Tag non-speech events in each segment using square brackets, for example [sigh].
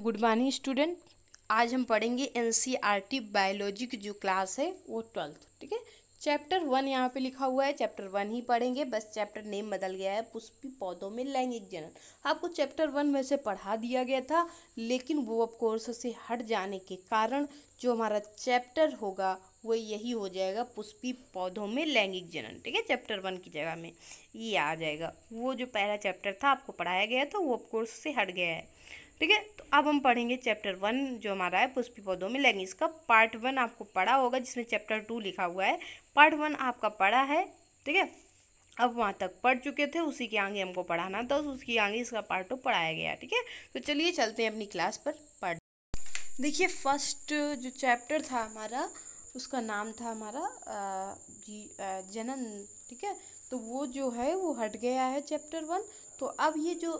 Good morning student आज हम पढ़ेंगे टी बायोलॉजी e की जो क्लास है वो ट्वेल्थ ठीक है चैप्टर वन यहाँ पे लिखा हुआ है चैप्टर वन ही पढ़ेंगे बस चैप्टर नेम बदल गया है पुष्पी पौधों में लैंगिक जनन आपको चैप्टर वन में से पढ़ा दिया गया था लेकिन वो अब कोर्स से हट जाने के कारण जो हमारा चैप्टर होगा वो यही हो जाएगा पुष्पी पौधों में लैंगिक जनन ठीक है चैप्टर वन की जगह में ये आ जाएगा वो जो पहला चैप्टर था आपको पढ़ाया गया था वो अब कोर्स से हट गया है ठीक है तो अब हम पढ़ेंगे चैप्टर वन जो हमारा है पुष्पी पौधों में लेंगे इसका पार्ट वन आपको पढ़ा होगा जिसमें चैप्टर टू लिखा हुआ है पार्ट वन आपका पढ़ा है ठीक है अब वहाँ तक पढ़ चुके थे उसी के आगे हमको पढ़ाना था तो उसकी आगे इसका पार्ट टू पढ़ाया गया ठीक है तो चलिए चलते हैं अपनी क्लास पर पढ़ देखिए फर्स्ट जो चैप्टर था हमारा उसका नाम था हमारा जी जनन ठीक है तो वो जो है वो हट गया है चैप्टर वन तो अब ये जो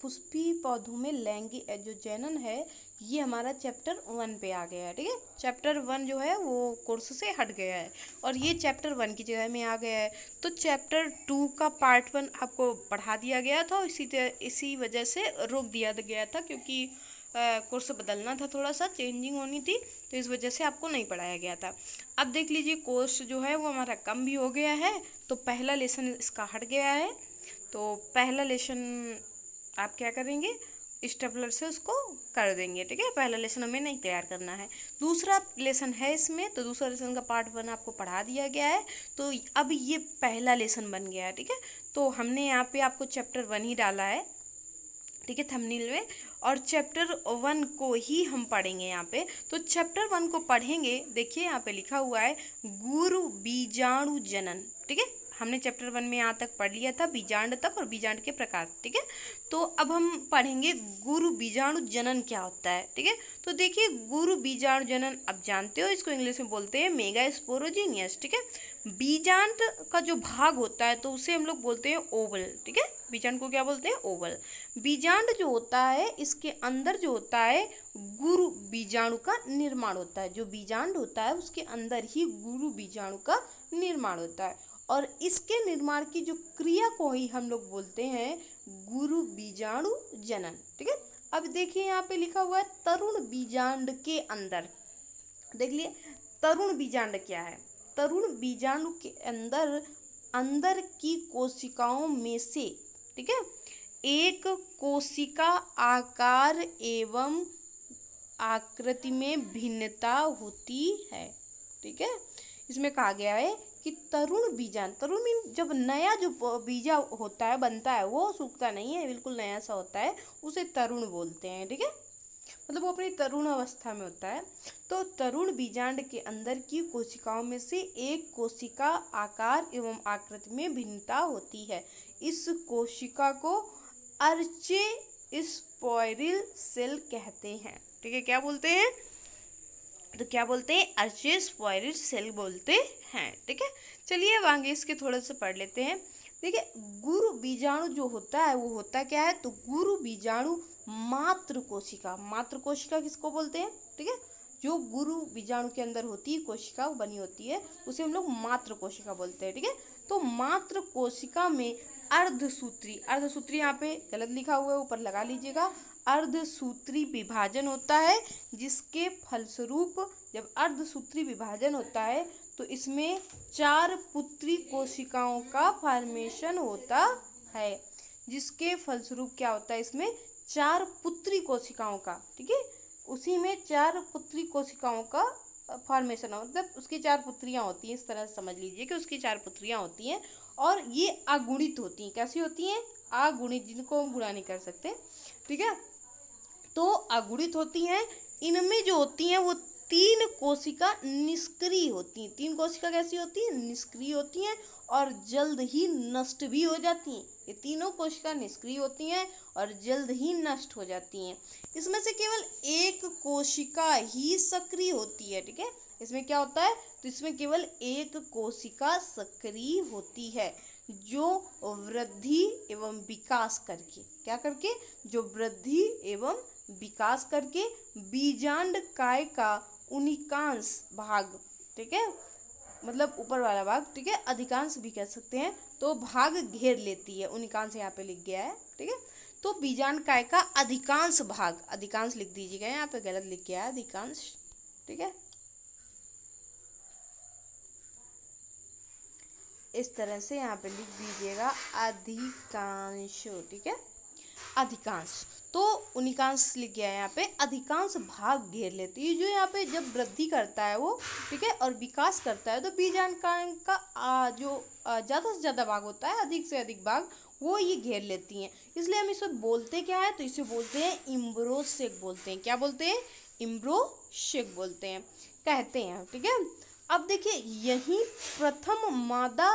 पुष्पी पौधों में लैंगी जो जैनन है ये हमारा चैप्टर वन पे आ गया है ठीक है चैप्टर वन जो है वो कोर्स से हट गया है और ये चैप्टर वन की जगह में आ गया है तो चैप्टर टू का पार्ट वन आपको पढ़ा दिया गया था और इसी इसी वजह से रोक दिया गया था क्योंकि कोर्स बदलना था थोड़ा सा चेंजिंग होनी थी तो इस वजह से आपको नहीं पढ़ाया गया था अब देख लीजिए कोर्स जो है वो हमारा कम भी हो गया है तो पहला लेसन इसका हट गया है तो पहला लेसन आप क्या करेंगे स्टेपलर से उसको कर देंगे ठीक है पहला लेसन हमें नहीं तैयार करना है दूसरा लेसन है इसमें तो दूसरा लेसन का पार्ट वन आपको पढ़ा दिया गया है तो अब ये पहला लेसन बन गया है ठीक है तो हमने यहाँ पे आपको चैप्टर वन ही डाला है ठीक है थंबनेल में और चैप्टर वन को ही हम पढ़ेंगे यहाँ पे तो चैप्टर वन को पढ़ेंगे देखिए यहाँ पे लिखा हुआ है गुरु बीजाणु जनन ठीक है हमने चैप्टर वन में यहाँ तक पढ़ लिया था बीजांड तक और बीजांड के प्रकार ठीक है तो अब हम पढ़ेंगे गुरु बीजाणु जनन क्या होता है ठीक है तो देखिए गुरु बीजाणु जनन आप जानते हो इसको इंग्लिश में बोलते हैं मेगा स्पोरोजीनियस ठीक है बीजांड का जो भाग होता है तो उसे हम लोग बोलते हैं ओवल ठीक है बीजांड को क्या बोलते हैं ओवल बीजांड जो होता है इसके अंदर जो होता है गुरु बीजाणु का निर्माण होता है जो बीजांड होता है उसके अंदर ही गुरु बीजाणु का निर्माण होता है और इसके निर्माण की जो क्रिया को ही हम लोग बोलते हैं गुरु बीजाणु जनन ठीक है अब देखिए यहाँ पे लिखा हुआ है तरुण बीजांड के अंदर देख लिए तरुण बीजांड क्या है तरुण बीजाणु के अंदर अंदर की कोशिकाओं में से ठीक है एक कोशिका आकार एवं आकृति में भिन्नता होती है ठीक है इसमें कहा गया है कि तरुण बीजान तरुण मीन जब नया जो बीजा होता है बनता है वो सूखता नहीं है बिल्कुल नया सा होता है उसे तरुण बोलते हैं ठीक है मतलब वो अपनी तरुण अवस्था में होता है तो तरुण बीजांड के अंदर की कोशिकाओं में से एक कोशिका आकार एवं आकृति में भिन्नता होती है इस कोशिका को अर्चे स्पॉयरिल सेल कहते हैं ठीक है क्या बोलते हैं तो क्या बोलते हैं अर्चेस वॉयरेज सेल बोलते हैं ठीक है चलिए अब आगे इसके थोड़े से पढ़ लेते हैं देखिए गुरु बीजाणु जो होता है वो होता क्या है तो गुरु बीजाणु मात्र कोशिका मात्र कोशिका किसको बोलते हैं ठीक है जो गुरु बीजाणु के अंदर होती है कोशिका बनी होती है उसे हम लोग मात्र कोशिका बोलते हैं ठीक है थीके? तो मात्र कोशिका में अर्धसूत्री अर्धसूत्री यहाँ पे गलत लिखा हुआ है ऊपर लगा लीजिएगा अर्धसूत्री विभाजन होता है जिसके फलस्वरूप जब अर्धसूत्री विभाजन होता है तो इसमें चार पुत्री कोशिकाओं का फॉर्मेशन होता है जिसके फलस्वरूप क्या होता है इसमें चार पुत्री कोशिकाओं का ठीक है उसी में चार पुत्री कोशिकाओं का फॉर्मेशन मतलब उसकी चार पुत्रियाँ होती हैं इस तरह से समझ लीजिए कि उसकी चार पुत्रियाँ होती हैं और ये अगुणित होती हैं कैसी होती हैं अगुणित जिनको हम गुणा नहीं कर सकते ठीक है तो अगुणित होती हैं इनमें जो होती हैं वो तीन कोशिका निष्क्रिय होती हैं तीन कोशिका कैसी होती हैं निष्क्रिय होती हैं और जल्द ही नष्ट भी हो जाती हैं ये तीनों कोशिका निष्क्रिय होती हैं और जल्द ही नष्ट हो जाती हैं इसमें से केवल एक कोशिका ही सक्रिय होती है ठीक है इसमें क्या होता है तो इसमें केवल एक कोशिका सक्रिय होती है जो वृद्धि एवं विकास करके क्या करके जो वृद्धि एवं विकास करके बीजांड काय का उनिकांश भाग ठीक है मतलब ऊपर वाला भाग ठीक है अधिकांश भी कह सकते हैं तो भाग घेर लेती है उनिकांश यहाँ पे लिख गया है ठीक है तो बीजांड काय का अधिकांश भाग अधिकांश लिख दीजिएगा यहाँ पे गलत लिख गया है अधिकांश ठीक है इस तरह से यहाँ पे लिख दीजिएगा अधिकांश ठीक है अधिकांश तो उनिकांश लिख गया है यहाँ पे अधिकांश भाग घेर लेती है जो यहाँ पे जब वृद्धि करता है वो ठीक है और विकास करता है तो बीजान का आ, जो ज़्यादा से ज़्यादा भाग होता है अधिक से अधिक भाग वो ये घेर लेती हैं इसलिए हम इसे बोलते क्या है तो इसे बोलते हैं इम्ब्रोशेक बोलते हैं क्या बोलते हैं इम्ब्रोशेक बोलते हैं कहते हैं ठीक है अब देखिए यही प्रथम मादा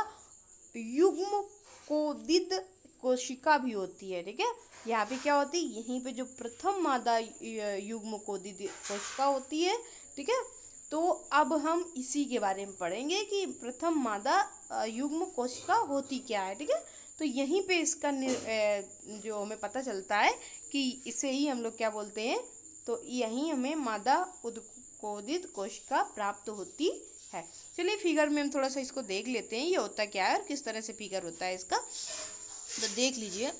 युग्म कोशिका भी होती है ठीक है यहाँ पे क्या होती है यहीं पे जो प्रथम मादा युग्म कोदी कोशिका होती है ठीक है तो अब हम इसी के बारे में पढ़ेंगे कि प्रथम मादा युग्म कोशिका होती क्या है ठीक है तो यहीं पे इसका जो हमें पता चलता है कि इसे ही हम लोग क्या बोलते हैं तो यहीं हमें मादा उद्कोदित कोशिका प्राप्त होती है चलिए फिगर में हम थोड़ा सा इसको देख लेते हैं ये होता क्या है और किस तरह से फिगर होता है इसका तो देख लीजिए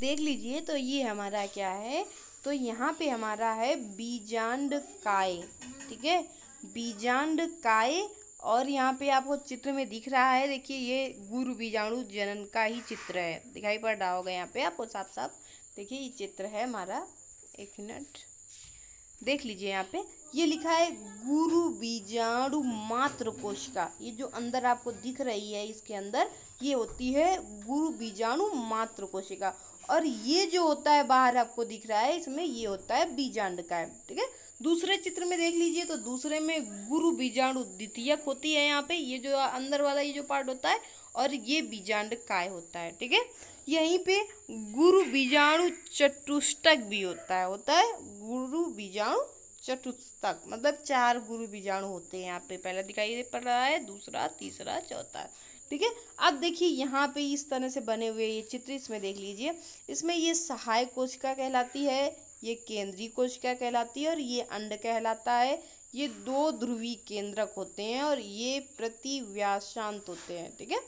देख लीजिए तो ये हमारा क्या है तो यहाँ पे हमारा है बीजांड काय ठीक है बीजांड काय और यहाँ पे आपको चित्र में दिख रहा है देखिए ये गुरु बीजाणु जनन का ही चित्र है दिखाई पड़ रहा होगा यहाँ पे आपको साफ साफ देखिए ये चित्र है हमारा एक मिनट देख लीजिए यहाँ पे ये लिखा है गुरु बीजाणु मात्र कोशिका ये जो अंदर आपको दिख रही है इसके अंदर ये होती है गुरु बीजाणु मात्र कोशिका और ये जो होता है बाहर आपको दिख रहा है इसमें ये होता है बीजांड का ठीक है दूसरे चित्र में देख लीजिए तो दूसरे में गुरु बीजाणु द्वितीयक होती है यहाँ पे ये जो अंदर वाला ये जो पार्ट होता है और ये बीजांड काय होता है ठीक है यहीं पे गुरु बीजाणु चतुष्टक भी होता है होता है गुरु बीजाणु चतुष्टक मतलब चार गुरु बीजाणु होते हैं यहाँ पे पहला दिखाई पड़ रहा है दूसरा तीसरा चौथा ठीक है अब देखिए यहाँ पे इस तरह से बने हुए ये चित्र इसमें देख लीजिए इसमें ये सहायक कोशिका कहलाती है ये केंद्रीय कोशिका कहलाती है और ये अंड कहलाता है ये दो ध्रुवी केंद्रक होते हैं और ये प्रतिव्यासांत होते हैं ठीक है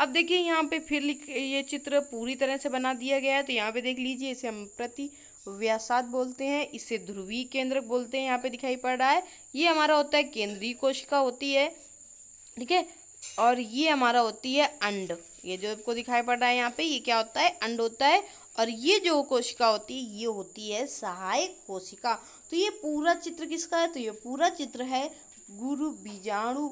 अब देखिए यहाँ पे फिर ये चित्र पूरी तरह से बना दिया गया है तो यहाँ पे देख लीजिए इसे हम प्रति व्यासात बोलते हैं इसे ध्रुवीय केंद्रक बोलते हैं यहाँ पे दिखाई पड़ रहा है ये हमारा होता है केंद्रीय कोशिका होती है ठीक है और ये हमारा होती है अंड ये जो आपको दिखाई पड़ रहा है यहाँ पे ये क्या होता है अंड होता है और ये जो कोशिका होती है ये होती है सहायक कोशिका तो ये पूरा चित्र किसका है तो ये पूरा चित्र है गुरु बीजाणु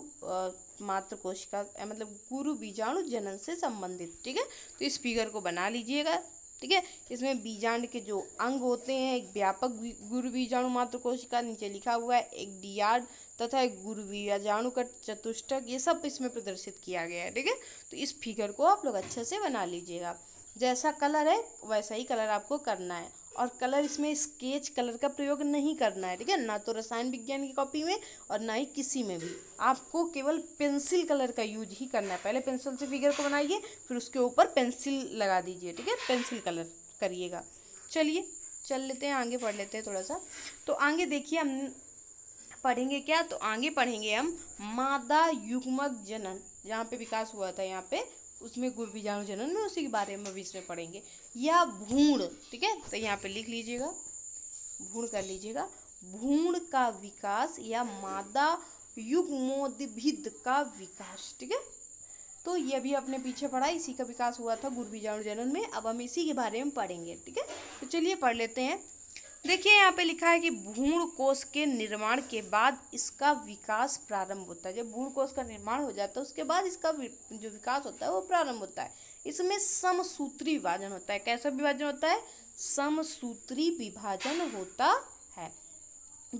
मात्र कोशिका मतलब गुरु बीजाणु जनन से संबंधित ठीक है तो इस फिगर को बना लीजिएगा ठीक है इसमें बीजांड के जो अंग होते हैं एक व्यापक गुरु बीजाणु मात्र कोशिका नीचे लिखा हुआ है एक डीआर तथा एक गुरु बीजाणु का चतुष्टक ये सब इसमें प्रदर्शित किया गया है ठीक है तो इस फिगर को आप लोग अच्छे से बना लीजिएगा जैसा कलर है वैसा ही कलर आपको करना है और कलर इसमें स्केच कलर का प्रयोग नहीं करना है ठीक है ना तो रसायन विज्ञान की कॉपी में और ना ही किसी में भी आपको केवल पेंसिल कलर का यूज ही करना है पहले पेंसिल से फिगर को बनाइए फिर उसके ऊपर पेंसिल लगा दीजिए ठीक है पेंसिल कलर करिएगा चलिए चल लेते हैं आगे पढ़ लेते हैं थोड़ा सा तो आगे देखिए हम पढ़ेंगे क्या तो आगे पढ़ेंगे हम मादा युग्मक जनन जहाँ पे विकास हुआ था यहाँ पे उसमें गुड़ बीजाणु जनन में उसी के बारे में बीच में पढ़ेंगे या भूण ठीक है तो यहाँ पे लिख लीजिएगा भूण कर लीजिएगा भूण का विकास या मादा युगमोदिद का विकास ठीक है तो ये भी अपने पीछे पढ़ा इसी का विकास हुआ था गुड़ बीजाणु जनन में अब हम इसी के बारे में पढ़ेंगे ठीक है तो चलिए पढ़ लेते हैं देखिए यहाँ पे लिखा है कि भूण कोष के निर्माण के बाद इसका विकास प्रारंभ होता है जब भूण कोष का निर्माण हो जाता है उसके बाद इसका जो विकास होता है वो प्रारंभ होता है इसमें समसूत्री विभाजन होता है कैसा विभाजन होता है समसूत्री विभाजन होता है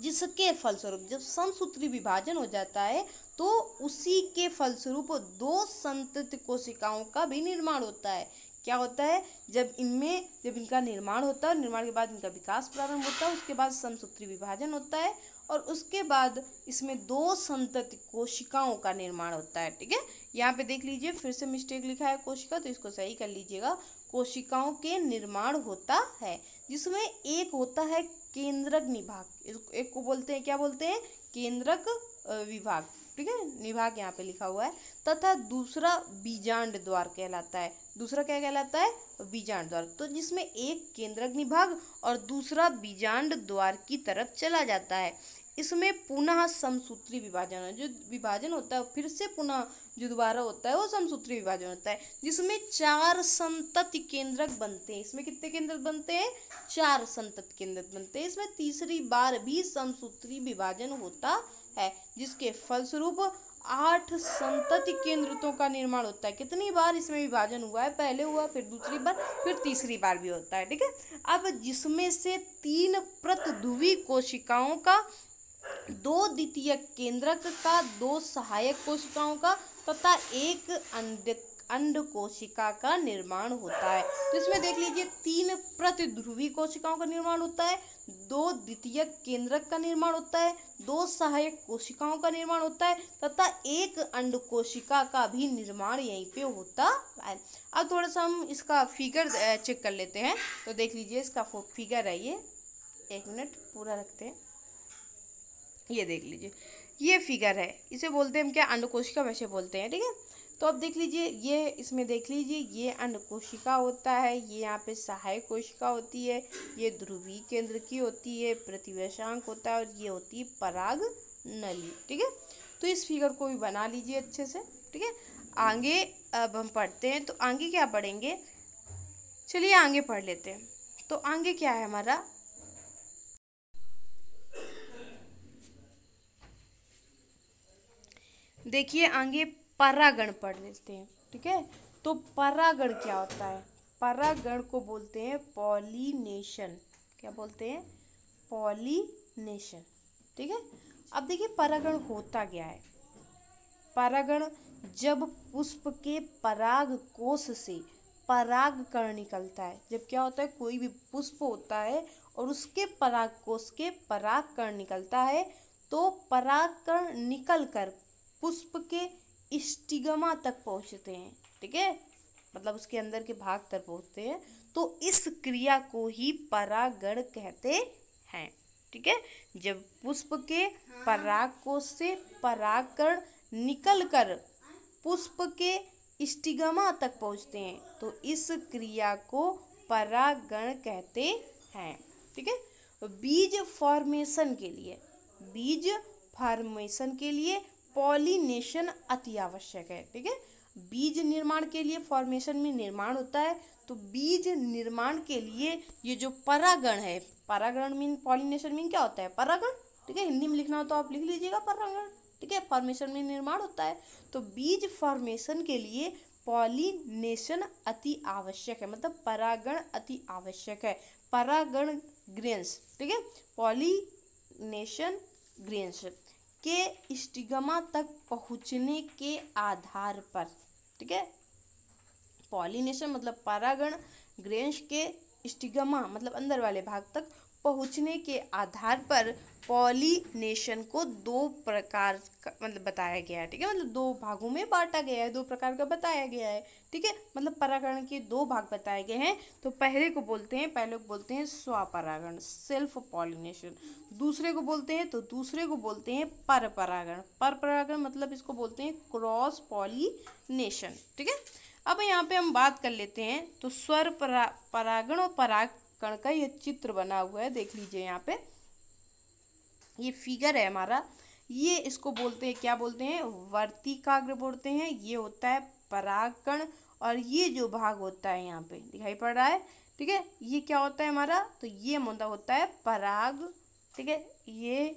जिसके फलस्वरूप जब समसूत्री विभाजन हो जाता है तो उसी के फलस्वरूप दो संतत कोशिकाओं का भी निर्माण होता है क्या होता है जब इनमें जब इनका निर्माण होता है निर्माण के बाद इनका विकास प्रारंभ होता है उसके बाद समसूत्री विभाजन होता है और उसके बाद इसमें दो संतति कोशिकाओं का निर्माण होता है ठीक है यहाँ पे देख लीजिए फिर से मिस्टेक लिखा है कोशिका तो इसको सही कर लीजिएगा कोशिकाओं के निर्माण होता है जिसमें एक होता है केंद्रक निभाग एक को बोलते हैं क्या बोलते हैं केंद्रक विभाग ठीक है निभाग यहाँ पे लिखा हुआ है तथा दूसरा बीजांड द्वार कहलाता है दूसरा क्या कहलाता है बीजांड द्वार तो जिसमें एक केंद्रक निभाग और दूसरा बीजांड द्वार की तरफ चला जाता है इसमें पुनः समसूत्री विभाजन जो विभाजन होता है फिर से पुनः जो दोबारा होता है वो समसूत्री विभाजन होता है जिसमें चार संतत केंद्रक बनते हैं इसमें कितने केंद्रक बनते हैं चार संतत केंद्रक बनते हैं इसमें तीसरी बार भी समसूत्री विभाजन होता है जिसके फलस्वरूप आठ संतति केंद्रों का निर्माण होता है कितनी बार इसमें विभाजन हुआ है पहले हुआ फिर दूसरी बार फिर तीसरी बार भी होता है ठीक है अब जिसमें से तीन प्रतिध्रुवी कोशिकाओं का दो द्वितीय केंद्रक का दो सहायक कोशिकाओं का तथा एक अंडित अंड कोशिका का निर्माण होता है तो इसमें देख लीजिए तीन प्रतिध्रुवी कोशिकाओं का निर्माण होता है दो द्वितीय केंद्रक का निर्माण होता है दो सहायक कोशिकाओं का निर्माण होता है तथा एक अंड कोशिका का भी निर्माण यहीं पे होता है अब थोड़ा सा हम इसका फिगर चेक कर लेते हैं तो देख लीजिए इसका फिगर है ये एक मिनट पूरा रखते हैं ये देख लीजिए ये फिगर है इसे बोलते हैं हम क्या अंड कोशिका वैसे बोलते हैं ठीक है तो अब देख लीजिए ये इसमें देख लीजिए ये अंड कोशिका होता है ये यहाँ पे सहायक कोशिका होती है ये ध्रुवी केंद्र की होती है प्रतिवेशांक होता है और ये होती है पराग नली ठीक है तो इस फिगर को भी बना लीजिए अच्छे से ठीक है आगे अब हम पढ़ते हैं तो आगे क्या पढ़ेंगे चलिए आगे पढ़ लेते हैं तो आगे क्या है हमारा देखिए आगे परागण पढ़ लेते हैं ठीक है तो परागण क्या होता है परागण को बोलते हैं पॉलीनेशन क्या बोलते हैं पॉलीनेशन ठीक है अब देखिए परागण होता क्या है परागण जब पुष्प के पराग कोष से पराग कण निकलता है जब क्या होता है कोई भी पुष्प होता है और उसके पराग कोष के पराग कण निकलता है तो पराग कण निकल कर पुष्प के इस्टिगमा तक पहुँचते हैं ठीक है मतलब उसके अंदर के भाग तक पहुँचते हैं तो इस क्रिया को ही परागण कहते हैं ठीक है जब पुष्प के हाँ। परागकोश से परागण निकलकर पुष्प के इस्टिगमा तक पहुँचते हैं तो इस क्रिया को परागण कहते हैं ठीक है बीज फॉर्मेशन के लिए बीज फॉर्मेशन के लिए पॉलिनेशन अति आवश्यक है ठीक है बीज निर्माण के लिए फॉर्मेशन में निर्माण होता है तो बीज निर्माण के लिए ये जो परागण है परागण मीन पॉलिनेशन मीन क्या होता है परागण ठीक है हिंदी में लिखना हो तो आप लिख लीजिएगा परागण ठीक है फॉर्मेशन में निर्माण होता है तो बीज फॉर्मेशन के लिए पॉलिनेशन अति आवश्यक है मतलब परागण अति आवश्यक है परागण ग्रेन्स ठीक है पॉलिनेशन ग्रेन्स के स्टिगमा तक पहुंचने के आधार पर ठीक है पॉलिनेशन मतलब परागण ग्रेन्स के स्टिगमा मतलब अंदर वाले भाग तक पहुंचने के आधार पर पॉलीनेशन को दो प्रकार मतलब बताया गया है ठीक है मतलब दो भागों में बांटा गया है दो प्रकार का बताया गया है ठीक है मतलब परागण के दो भाग बताए गए हैं तो पहले को बोलते हैं पहले को बोलते हैं स्वपरागण सेल्फ पॉलिनेशन दूसरे को बोलते हैं तो दूसरे को बोलते हैं पर परागण पर परागण मतलब इसको बोलते हैं क्रॉस पॉलीनेशन ठीक है अब यहाँ पे हम बात कर लेते हैं तो स्वर परा, परागण और पराग कण का ये चित्र बना हुआ है देख लीजिए यहाँ पे ये फिगर है हमारा ये इसको बोलते हैं क्या बोलते हैं वर्तिकाग्र बोलते हैं ये होता है परागकण और ये जो भाग होता है यहाँ पे दिखाई पड़ रहा है ठीक है ये क्या होता है हमारा तो ये मुद्दा होता है पराग ठीक है ये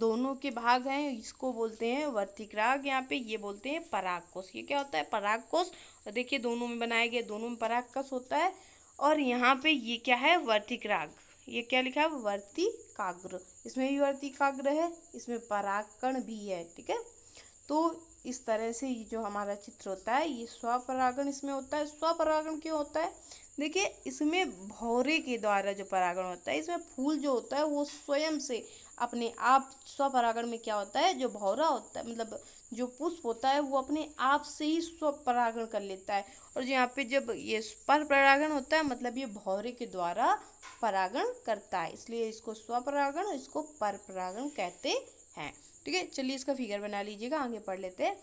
दोनों के भाग हैं इसको बोलते हैं वर्तिकराग यहाँ पे ये बोलते हैं पराग कोष ये क्या होता है पराग कोष और देखिए दोनों में बनाया गया दोनों में पराग कोश होता है और यहाँ पे ये क्या है वर्तिक्राग ये क्या लिखा है वर्तिकाग्र इसमें भी वर्तिकाग्र है इसमें परागकण भी है ठीक है तो इस तरह से ये जो हमारा चित्र होता है ये स्वपरागण इसमें होता है स्वपरागण क्यों होता है देखिए इसमें भौरे के द्वारा जो परागण होता है इसमें फूल जो होता है वो स्वयं से अपने आप स्वपरागण में क्या होता है जो भौरा होता है मतलब जो पुष्प होता है वो अपने आप से ही स्व परागण कर लेता है और यहाँ पे जब ये पर परागण होता है मतलब ये भौरे के द्वारा परागण करता है इसलिए इसको स्व परागण और इसको पर परागण कहते हैं ठीक है चलिए इसका फिगर बना लीजिएगा आगे पढ़ लेते हैं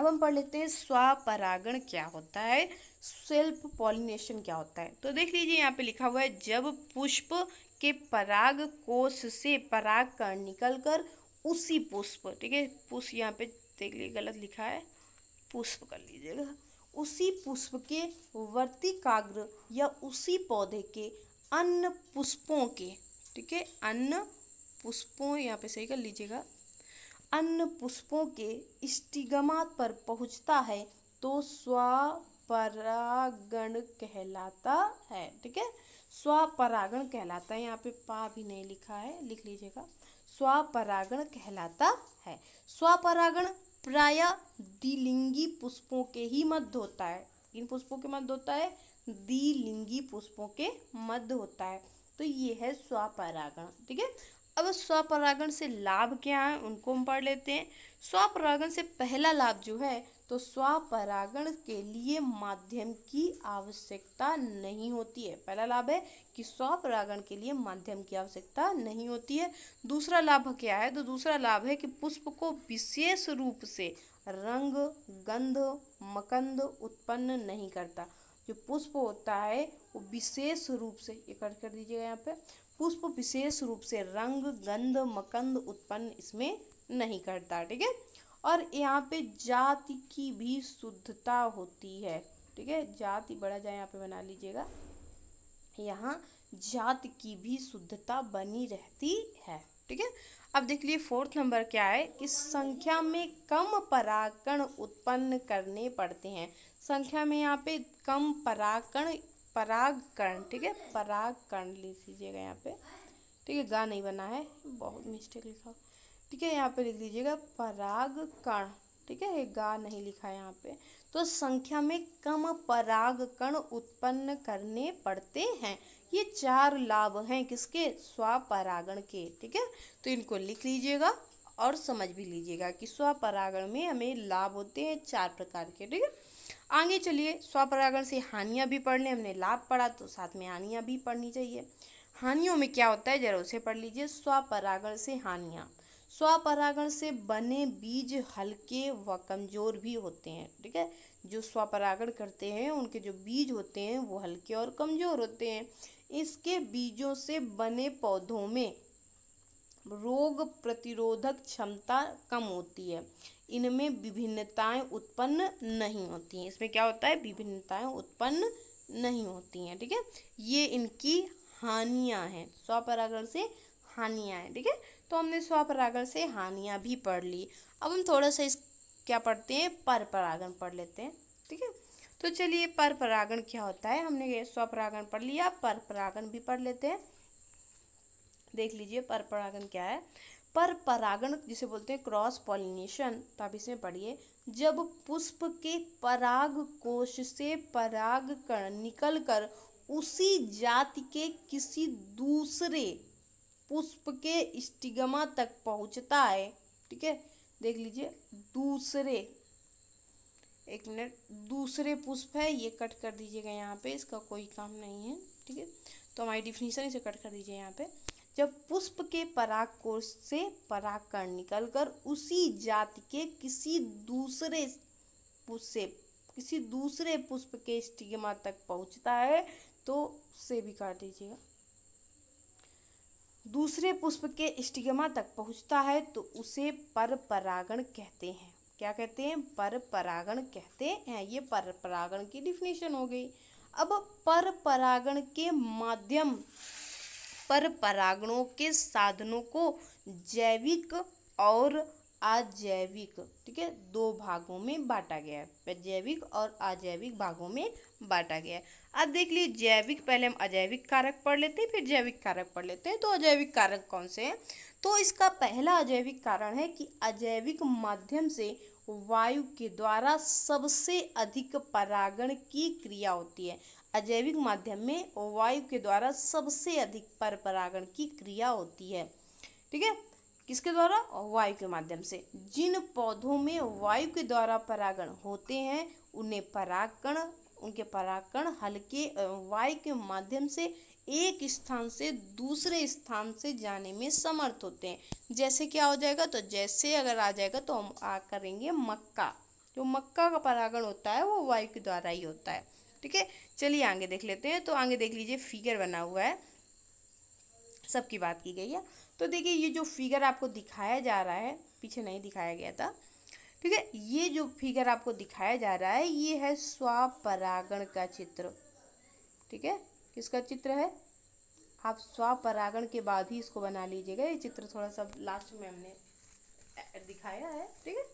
अब हम पढ़ लेते हैं स्वपरागण क्या होता है सेल्फ पॉलिनेशन क्या होता है तो देख लीजिए यहाँ पे लिखा हुआ है जब पुष्प के पराग कोष से पराग कण कर उसी पुष्प ठीक है पुष्प यहाँ पे देख लिए गलत लिखा है पुष्प कर लीजिएगा उसी पुष्प के वर्तिकाग्र या उसी पौधे के अन्य पुष्पों के ठीक है अन्य पुष्पों यहाँ पे सही कर लीजिएगा अन्य पुष्पों के स्टिगमा पर पहुँचता है तो स्वपरागण कहलाता है ठीक है स्वपरागण कहलाता है यहाँ पे पा भी नहीं लिखा है लिख लीजिएगा स्वपरागण कहलाता है स्वपरागण प्राय द्विलिंगी पुष्पों के ही मध्य होता है इन पुष्पों के मध्य होता है द्विलिंगी पुष्पों के मध्य होता है तो ये है स्वपरागण ठीक है अब स्वपरागण से लाभ क्या है उनको हम पढ़ लेते हैं स्वपरागण से पहला लाभ जो है तो स्व परागण के लिए माध्यम की आवश्यकता नहीं होती है पहला लाभ है कि स्व परागण के लिए माध्यम की आवश्यकता नहीं होती है दूसरा लाभ क्या है तो दूसरा लाभ है कि पुष्प को विशेष रूप से रंग गंध मकंद उत्पन्न नहीं करता जो पुष्प होता है वो विशेष रूप से ये कट कर दीजिएगा यहाँ पे पुष्प विशेष रूप से रंग गंध मकंद उत्पन्न इसमें नहीं करता ठीक है और यहाँ पे जाति की भी शुद्धता होती है ठीक है जाति बड़ा जाए यहाँ पे बना लीजिएगा यहाँ जात की भी शुद्धता बनी रहती है ठीक है अब देख लिए फोर्थ नंबर क्या है कि संख्या में कम पराकण उत्पन्न करने पड़ते हैं संख्या में यहाँ पे कम पराकण परागकण ठीक है परागकण लिख लीजिएगा यहाँ पे ठीक है गा नहीं बना है बहुत मिस्टेक लिखा ठीक है यहाँ पे लिख दीजिएगा पराग कण ठीक है गा नहीं लिखा है यहाँ पे तो संख्या में कम पराग कण उत्पन्न करने पड़ते हैं ये चार लाभ हैं किसके स्वपरागण के ठीक है तो इनको लिख लीजिएगा और समझ भी लीजिएगा कि स्वपरागण में हमें लाभ होते हैं चार प्रकार के ठीक है आगे चलिए स्वपरागण से हानियां भी पढ़ने हमने लाभ पढ़ा तो साथ में हानियां भी पढ़नी चाहिए हानियों में क्या होता है जरा उसे पढ़ लीजिए स्वपरागण से हानियां स्वपरागण से बने बीज हल्के व कमज़ोर भी होते हैं ठीक है जो स्वपरागण करते हैं उनके जो बीज होते हैं वो हल्के और कमज़ोर होते हैं इसके बीजों से बने पौधों में रोग प्रतिरोधक क्षमता कम होती है इनमें विभिन्नताएं उत्पन्न नहीं होती हैं इसमें क्या होता है विभिन्नताएं उत्पन्न नहीं होती हैं ठीक है ये इनकी हानियां हैं स्वपरागण से हानियां हैं ठीक है तो हमने स्वपरागण से हानियाँ भी पढ़ ली अब हम थोड़ा सा इस क्या पढ़ते हैं पर परागण पढ़ लेते हैं ठीक है तो चलिए पर परागण क्या होता है हमने ये स्वपरागण पढ़ लिया पर परागण भी पढ़ लेते हैं देख लीजिए पर परागण क्या है पर परागण जिसे बोलते हैं क्रॉस पॉलिनेशन तो आप इसमें पढ़िए जब पुष्प के पराग कोश से पराग कर निकल कर उसी जाति के किसी दूसरे पुष्प के स्टिगमा तक पहुंचता है ठीक है देख लीजिए दूसरे एक मिनट दूसरे पुष्प है ये कट कर दीजिएगा यहाँ पे इसका कोई काम नहीं है ठीक है तो हमारी डिफिनीशन इसे कट कर दीजिए यहाँ पे जब पुष्प के पराग कोष से परागकण निकलकर उसी जाति के किसी दूसरे से किसी दूसरे पुष्प के स्टिगमा तक पहुंचता है तो से भी काट दीजिएगा दूसरे पुष्प के स्टिगमा तक पहुंचता है तो उसे पर परागण कहते हैं क्या कहते हैं पर परागण कहते हैं ये पर परागण की डिफिनेशन हो गई अब पर परागण के माध्यम पर परागणों के साधनों को जैविक और अजैविक ठीक है दो भागों में बांटा गया है जैविक और अजैविक भागों में बांटा गया है अब देख लीजिए जैविक पहले हम अजैविक कारक पढ़ लेते हैं फिर जैविक कारक पढ़ लेते हैं तो अजैविक कारक कौन से हैं तो इसका पहला अजैविक कारण है कि अजैविक माध्यम से वायु के द्वारा सबसे अधिक परागण की क्रिया होती है अजैविक माध्यम में वायु के द्वारा सबसे अधिक पर परागण की क्रिया होती है ठीक है किसके द्वारा वायु के माध्यम से जिन पौधों में वायु के द्वारा परागण होते हैं उन्हें परागण उनके पराकण हल्के वायु के माध्यम से एक स्थान से दूसरे स्थान से जाने में समर्थ होते हैं जैसे क्या हो जाएगा तो जैसे अगर आ जाएगा तो हम आ करेंगे मक्का जो मक्का का परागण होता है वो वायु के द्वारा ही होता है ठीक है चलिए आगे देख लेते हैं तो आगे देख लीजिए फिगर बना हुआ है सबकी बात की गई है तो देखिए ये जो फिगर आपको दिखाया जा रहा है पीछे नहीं दिखाया गया था ठीक है ये जो फिगर आपको दिखाया जा रहा है ये है स्वपरागण का चित्र ठीक है किसका चित्र है आप स्वपरागण के बाद ही इसको बना लीजिएगा ये चित्र थोड़ा सा लास्ट में हमने दिखाया है ठीक है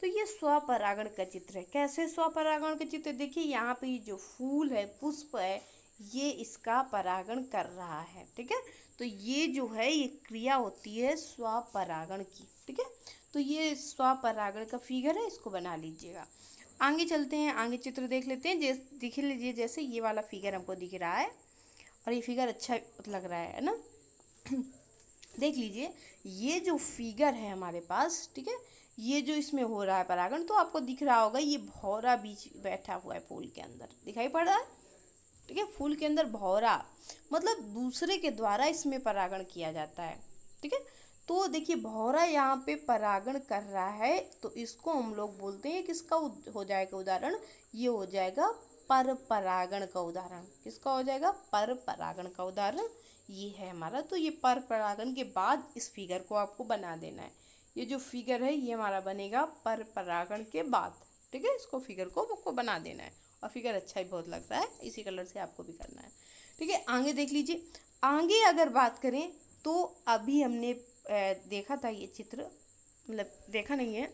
तो ये स्वपरागण का चित्र है कैसे स्वपरागण का चित्र देखिए यहाँ पे जो फूल है पुष्प है ये इसका परागण कर रहा है ठीक है तो ये जो है ये क्रिया होती है स्वपरागण की ठीक है तो ये स्वपरागण का फिगर है इसको बना लीजिएगा आगे चलते हैं आगे चित्र देख लेते हैं जैस दिख लीजिए जैसे ये वाला फिगर हमको दिख रहा है और ये फिगर अच्छा लग रहा है ना [clears throat] देख लीजिए ये जो फिगर है हमारे पास ठीक है ये जो इसमें हो रहा है परागण तो आपको दिख रहा होगा ये भौरा बीच बैठा हुआ है फूल के अंदर दिखाई पड़ रहा है ठीक है फूल के अंदर भौरा मतलब दूसरे के द्वारा इसमें परागण किया जाता है ठीक है तो देखिए भौरा यहाँ पे परागण कर रहा है तो इसको हम लोग बोलते हैं किसका हो जाएगा उदाहरण ये हो जाएगा पर परागण का उदाहरण किसका हो जाएगा पर परागण का उदाहरण ये है हमारा तो ये पर परागण के बाद इस फिगर को आपको बना देना है ये जो फिगर है ये हमारा बनेगा पर परागण के बाद ठीक है इसको फिगर को आपको बना देना है और फिगर अच्छा ही बहुत लगता है इसी कलर से आपको भी करना है ठीक है आगे देख लीजिए आगे अगर बात करें तो अभी हमने देखा था ये चित्र मतलब देखा नहीं है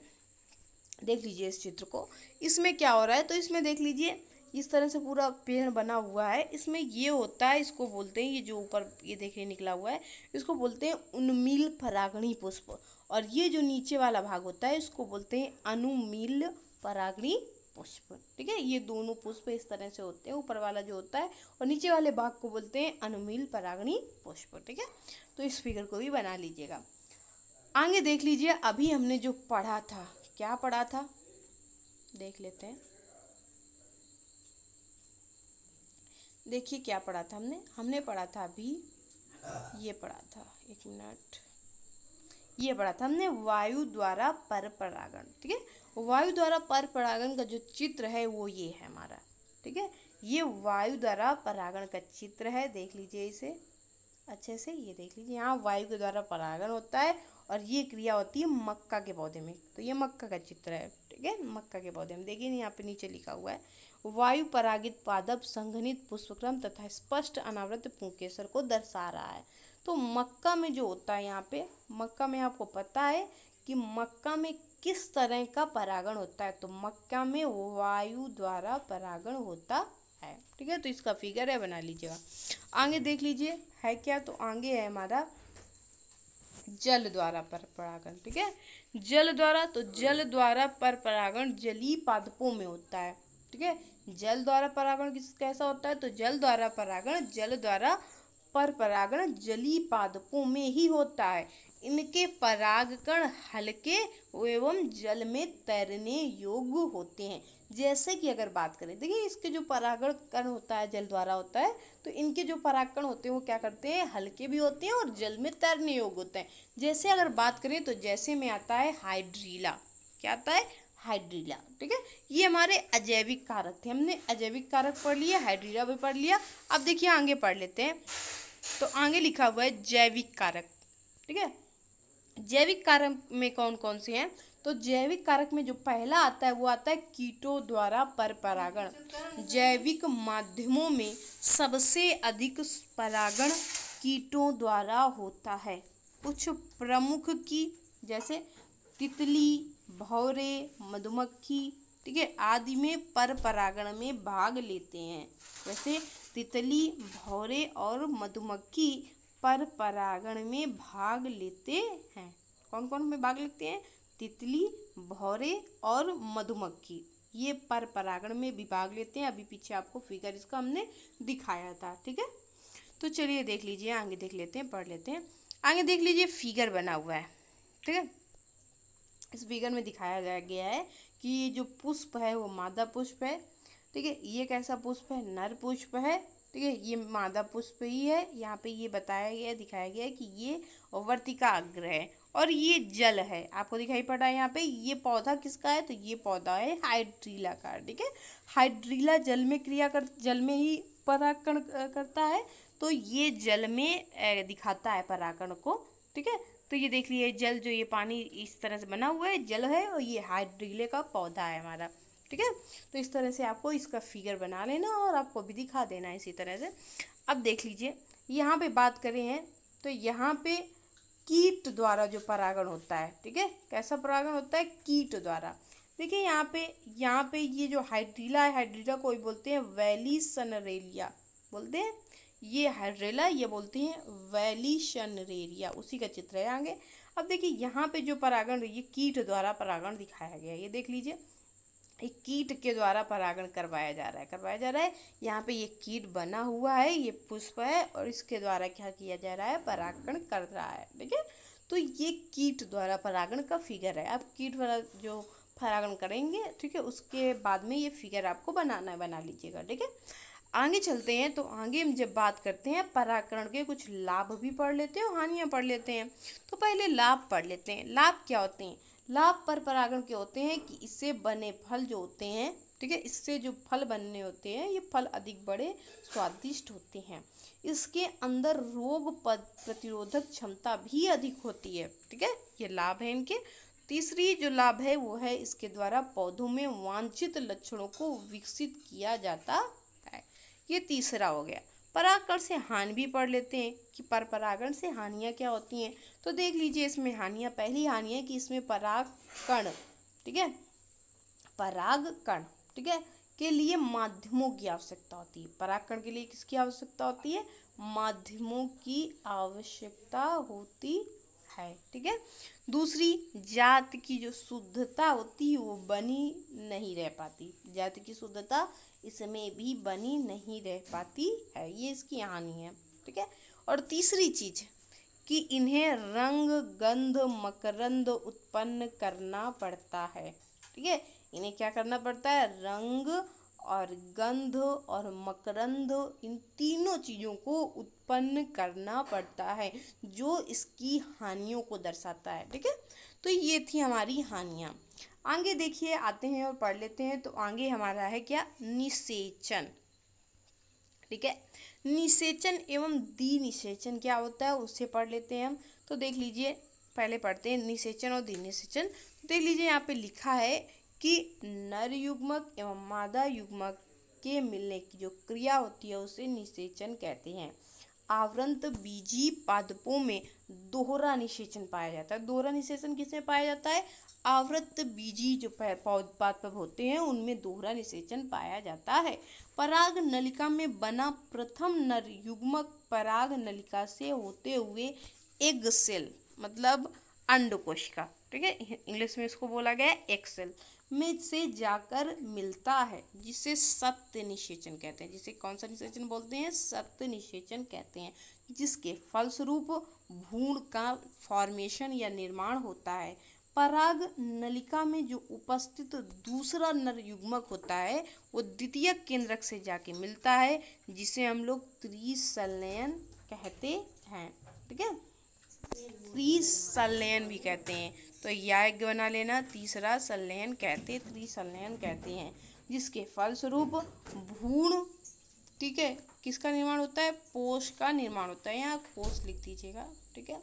देख लीजिए इस चित्र को इसमें क्या हो रहा है तो इसमें देख लीजिए इस तरह से पूरा पेड़ बना हुआ है इसमें ये होता है इसको बोलते हैं ये जो ऊपर ये देखिए निकला हुआ है इसको बोलते हैं उन्मील परागणी पुष्प और ये जो नीचे वाला भाग होता है इसको बोलते हैं अनुमील परागणी पुष्प ठीक है ये दोनों पुष्प इस तरह से होते हैं ऊपर वाला जो होता है और नीचे वाले भाग को बोलते हैं अनुमिल परागणी पुष्प ठीक है तो इस फिगर को भी बना लीजिएगा आगे देख लीजिए अभी हमने जो पढ़ा था क्या पढ़ा था देख लेते हैं देखिए क्या पढ़ा था हमने हमने पढ़ा था अभी ये पढ़ा था एक मिनट ये पढ़ा था हमने वायु द्वारा पर परागण ठीक है वायु द्वारा पर परागण का जो चित्र है वो ये है हमारा ठीक है ये वायु द्वारा परागण का चित्र है देख लीजिए इसे अच्छे से ये देख लीजिए यहाँ वायु के द्वारा परागण होता है और ये क्रिया होती है मक्का के पौधे में तो ये मक्का का चित्र है ठीक है मक्का के पौधे में देखिए यहाँ पे नीचे लिखा हुआ है वायु परागित पादप संघनित पुष्पक्रम तथा स्पष्ट अनावृत पुंकेसर को दर्शा रहा है तो मक्का में जो होता है यहाँ पे मक्का में आपको पता है कि मक्का में किस तरह का परागण होता है तो मक्का में वायु द्वारा परागण होता है ठीक है तो इसका फिगर है बना लीजिएगा आगे देख लीजिए है क्या तो आगे है हमारा जल द्वारा पर परागण ठीक है जल द्वारा तो जल द्वारा पर परागण जली पादपों में होता है ठीक है जल द्वारा परागण किस कैसा होता है तो जल द्वारा परागण जल द्वारा पर परागण जली पादपों में ही होता है इनके परागकण हल्के एवं जल में तैरने योग्य होते हैं जैसे कि अगर बात करें देखिए इसके जो परागण कण होता है जल द्वारा होता है तो इनके जो परागकण होते हैं वो क्या करते हैं हल्के भी होते हैं और जल में तैरने योग्य होते हैं जैसे अगर बात करें तो जैसे में आता है हाइड्रीला क्या आता है हाइड्रीला ठीक है ये हमारे अजैविक कारक थे हमने अजैविक कारक पढ़ लिया हाइड्रीला भी पढ़ लिया अब देखिए आगे पढ़ लेते हैं तो आगे लिखा हुआ है जैविक कारक ठीक है जैविक कारक में कौन कौन से हैं तो जैविक कारक में जो पहला आता है वो आता है कीटों द्वारा पर परागण जैविक माध्यमों में सबसे अधिक परागण कीटों द्वारा होता है कुछ प्रमुख की जैसे तितली भौरे मधुमक्खी ठीक है आदि में पर परागण में भाग लेते हैं जैसे तितली भौरे और मधुमक्खी पर परागण में भाग लेते हैं कौन कौन में भाग लेते हैं तितली भौरे और मधुमक्खी ये पर परागण में भी भाग लेते हैं अभी पीछे आपको फिगर इसका हमने दिखाया था ठीक है तो चलिए देख लीजिए आगे देख लेते हैं पढ़ लेते हैं आगे देख लीजिए फिगर बना हुआ है ठीक है इस फिगर में दिखाया गया है कि ये जो पुष्प है वो मादा पुष्प है ठीक है ये कैसा पुष्प है नर पुष्प है ठीक है ये मादा पुष्प ही है यहाँ पे ये बताया गया दिखाया गया है कि ये वर्तिका अग्र है और ये जल है आपको दिखाई पड़ रहा है यहाँ पे ये पौधा किसका है तो ये पौधा है हाइड्रीला का ठीक है हाइड्रीला जल में क्रिया कर जल में ही पराकरण करता है तो ये जल में दिखाता है पराकण को ठीक है तो ये देख लिए जल जो ये पानी इस तरह से बना हुआ है जल है और ये हाइड्रीले का पौधा है हमारा ठीक है तो इस तरह से आपको इसका फिगर बना लेना और आपको भी दिखा देना इसी तरह से अब देख लीजिए यहाँ पे बात करें हैं तो यहाँ पे कीट द्वारा जो परागण होता है ठीक है कैसा परागण होता है कीट द्वारा देखिए यहाँ पे यहाँ पे ये जो हाइड्रीला है हाइड्रीला को बोलते हैं वैली सनरेलिया बोलते हैं ये हाइड्रेला ये बोलते हैं वैली सनरेलिया उसी का चित्र है आगे अब देखिए यहाँ पे जो परागण ये कीट द्वारा परागण दिखाया गया ये देख लीजिए एक कीट के द्वारा परागण करवाया जा रहा है करवाया जा रहा है यहाँ पे ये कीट बना हुआ है ये पुष्प है और इसके द्वारा क्या किया जा रहा है परागण कर रहा है ठीक है तो ये कीट द्वारा परागण का फिगर है आप कीट वाला जो परागण करेंगे ठीक है उसके बाद में ये फिगर आपको बनाना बना लीजिएगा ठीक है आगे चलते हैं तो आगे हम जब बात करते हैं पराकरण के कुछ लाभ भी पढ़ लेते हैं हानियाँ पढ़ लेते हैं तो पहले लाभ पढ़ लेते हैं लाभ क्या होते हैं लाभ पर परागण के होते हैं कि इससे बने फल जो होते हैं ठीक है इससे जो फल बनने होते हैं ये फल अधिक बड़े स्वादिष्ट होते हैं इसके अंदर रोग प्रतिरोधक क्षमता भी अधिक होती है ठीक है ये लाभ है इनके तीसरी जो लाभ है वो है इसके द्वारा पौधों में वांछित लक्षणों को विकसित किया जाता है ये तीसरा हो गया परागकण से हानि भी पढ़ लेते हैं कि पर परागण से हानियाँ क्या होती हैं तो देख लीजिए इसमें हानियाँ पहली हानि है कि इसमें कण ठीक है कण ठीक है के लिए माध्यमों की आवश्यकता होती है परागकण के लिए किसकी आवश्यकता होती है माध्यमों की आवश्यकता होती है ठीक है दूसरी जात की जो शुद्धता होती है वो बनी नहीं रह पाती जात की शुद्धता इसमें भी बनी नहीं रह पाती है ये इसकी हानि है ठीक है और तीसरी चीज कि इन्हें रंग गंध मकरंद उत्पन्न करना पड़ता है ठीक है इन्हें क्या करना पड़ता है रंग और गंध और मकरंद इन तीनों चीज़ों को उत्पन्न करना पड़ता है जो इसकी हानियों को दर्शाता है ठीक है तो ये थी हमारी हानियां आगे देखिए आते हैं और पढ़ लेते हैं तो आगे हमारा है क्या निषेचन ठीक है निषेचन एवं दी निषेचन क्या होता है उससे पढ़ लेते हैं हम तो देख लीजिए पहले पढ़ते हैं निषेचन और दी निषेचन तो देख लीजिए यहाँ पे लिखा है कि नर युग्मक एवं मादा युग्मक के मिलने की जो क्रिया होती है उसे निषेचन कहते हैं आवृत बीजी पादपों में दोहरा निषेचन पाया जाता है दोहरा निषेचन किसमें पाया जाता है आवृत बीजी जो पादप होते हैं उनमें दोहरा निषेचन पाया जाता है पराग नलिका में बना प्रथम नर युग्मक पराग नलिका से होते हुए एग सेल मतलब अंड कोशिका ठीक है इंग्लिश में इसको बोला गया एक्सेल में से जाकर मिलता है जिसे सत्य निषेचन कहते हैं जिसे कौन सा निषेचन बोलते हैं सत्य निषेचन कहते हैं जिसके फलस्वरूप भूण का फॉर्मेशन या निर्माण होता है पराग नलिका में जो उपस्थित दूसरा नर युग्मक होता है वो द्वितीय केंद्रक से जाके मिलता है जिसे हम लोग त्रिसलयन कहते हैं ठीक है त्रिसलयन भी कहते हैं तो याज्ञ बना लेना तीसरा संलयन कहते त्रिसंलयन कहते हैं जिसके फलस्वरूप भूण ठीक है किसका निर्माण होता है पोष का निर्माण होता है यहाँ कोष लिख दीजिएगा ठीक है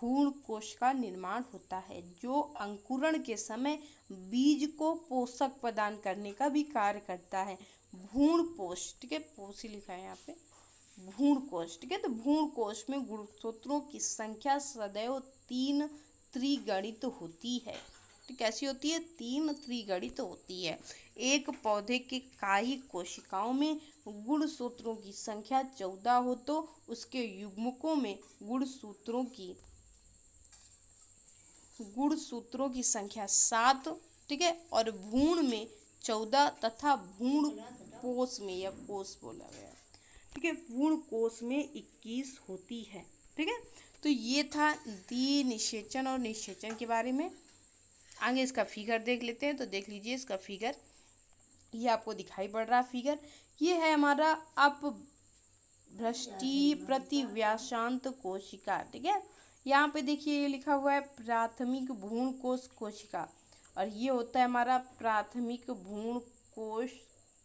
भूण कोष का निर्माण होता है जो अंकुरण के समय बीज को पोषक प्रदान करने का भी कार्य करता है भूण कोष ठीक है पोष ही लिखा है यहाँ पे भूण कोष ठीक है तो भूण कोष में गुणसूत्रों की संख्या सदैव तीन त्रिगणित तो होती है तो कैसी होती है तीन त्रिगणित तो होती है एक पौधे के काही कोशिकाओं में गुण सूत्रों की संख्या चौदह हो तो उसके युग्मकों में गुण सूत्रों की गुण सूत्रों की संख्या सात ठीक है और भूण में चौदह तथा भूण कोष में या कोष बोला गया ठीक है भूण कोष में इक्कीस होती है ठीक है तो ये था दी निषेचन और निषेचन के बारे में आगे इसका फिगर देख लेते हैं तो देख लीजिए इसका फिगर ये आपको दिखाई पड़ रहा फिगर ये है हमारा अप भ्रष्टि प्रतिव्यासांत कोशिका ठीक है यहाँ पे देखिए ये लिखा हुआ है प्राथमिक भूण कोश कोशिका और ये होता है हमारा प्राथमिक भूण कोश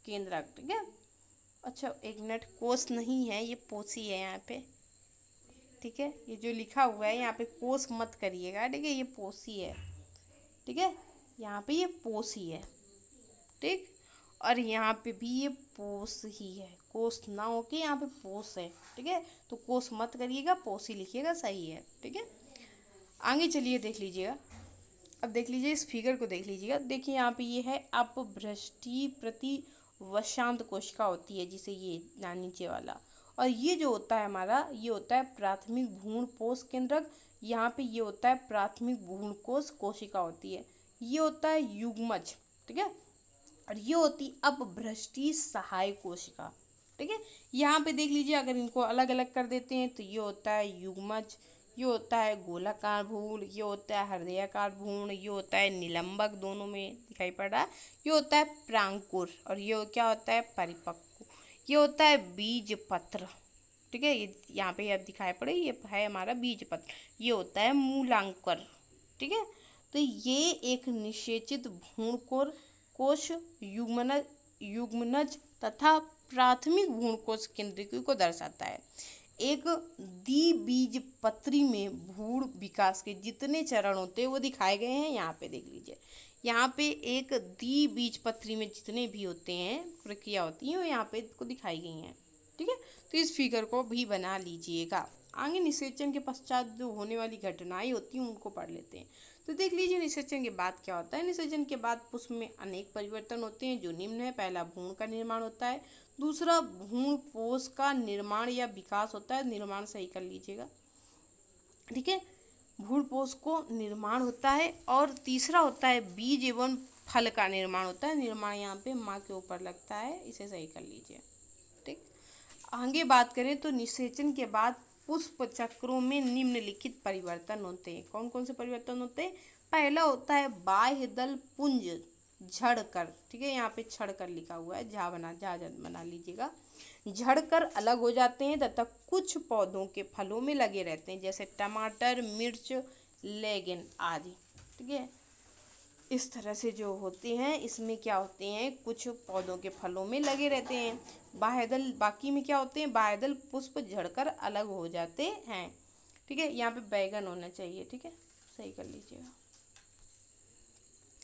केंद्रक ठीक है अच्छा एक मिनट कोश नहीं है ये पोसी है यहाँ पे ठीक है ये जो लिखा हुआ है यहाँ पे पोस मत करिएगा ठीक है ये पोसी है ठीक है यहाँ पे ये पोस ही है ठीक और यहाँ पे भी ये पोस ही है कोस ना हो के यहाँ पे पोस है ठीक है तो कोस मत करिएगा पोस ही लिखिएगा सही है ठीक है आगे चलिए देख लीजिएगा अब देख लीजिए इस फिगर को देख लीजिएगा देखिए यहाँ पे ये है अपभ्रष्टि प्रति वशांत कोशिका होती है जिसे ये नीचे वाला और ये जो होता है हमारा ये होता है प्राथमिक भूण पोष केंद्रक यहाँ पे ये होता है प्राथमिक भूण कोश कोशिका होती है ये होता है युग्मज ठीक है और ये होती अपभ्रष्टि सहायक कोशिका ठीक है यहाँ पे देख लीजिए अगर इनको अलग अलग कर देते हैं तो ये होता है युग्मज ये होता है गोलाकार भूल ये होता है हृदयाकार भूण ये होता है निलंबक दोनों में दिखाई पड़ रहा है ये होता है प्रांकुर और ये क्या होता है परिपक्व ये होता है बीज पत्र ठीक है ये यहाँ पे अब दिखाई पड़े ये है हमारा बीज पत्र ये होता है मूलांकर ठीक है तो ये एक निषेचित भ्रूणकोर कोश युग्मन युग्मनज तथा प्राथमिक कोश केंद्रिकी को दर्शाता है एक दी बीज पत्री में भूण विकास के जितने चरण होते हैं वो दिखाए गए हैं यहाँ पे देख लीजिए यहाँ पे एक दी बीज पत्री में जितने भी होते हैं प्रक्रिया होती है वो यहाँ पे को दिखाई गई है ठीक है तो इस फिगर को भी बना लीजिएगा आगे निषेचन के पश्चात जो होने वाली घटनाएं होती हैं उनको पढ़ लेते हैं तो देख लीजिए निषेचन के बाद क्या होता है निषेचन के बाद पुष्प में अनेक परिवर्तन होते हैं जो निम्न है पहला भूण का निर्माण होता है दूसरा भूण पोष का निर्माण या विकास होता है निर्माण सही कर लीजिएगा ठीक है भ्रूणपोष को निर्माण होता है और तीसरा होता है बीज एवं फल का निर्माण होता है निर्माण यहाँ पे माँ के ऊपर लगता है इसे सही कर लीजिए ठीक आगे बात करें तो निषेचन के बाद पुष्प चक्रों में निम्नलिखित परिवर्तन होते हैं कौन कौन से परिवर्तन होते हैं पहला होता है बाह्य दल पुंज झड़ कर ठीक है यहाँ पे छड़ कर लिखा हुआ है झा बना झा बना लीजिएगा झड़कर अलग हो जाते हैं तथा कुछ पौधों के फलों में लगे रहते हैं जैसे टमाटर मिर्च लेगन आदि ठीक है इस तरह से जो होते हैं इसमें क्या होते हैं कुछ पौधों के फलों में लगे रहते हैं बाहेदल बाकी में क्या होते हैं बाहेदल पुष्प झड़कर अलग हो जाते हैं ठीक है यहाँ पे बैगन होना चाहिए ठीक है सही कर लीजिएगा